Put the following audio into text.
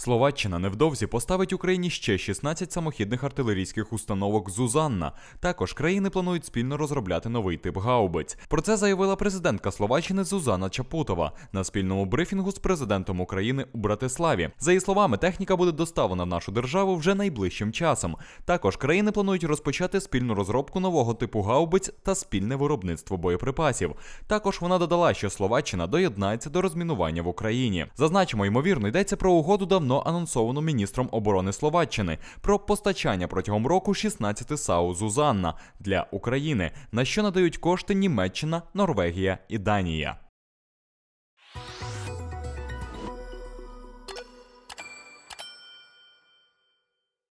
Словаччина невдовзі поставить Україні ще 16 самохідних артилерійських установок Зузанна. Також країни планують спільно розробляти новий тип гаубиць. Про це заявила президентка Словаччини Зузана Чапутова на спільному брифінгу з президентом України у Братиславі. За її словами, техніка буде доставлена в нашу державу вже найближчим часом. Також країни планують розпочати спільну розробку нового типу гаубиць та спільне виробництво боєприпасів. Також вона додала, що Словаччина доєднається до розмінування в Україні. Зазначимо, ймовірно, йдеться про угоду давно давно анонсовану міністром оборони Словаччини про постачання протягом року 16 САУ Зузанна для України, на що надають кошти Німеччина, Норвегія і Данія.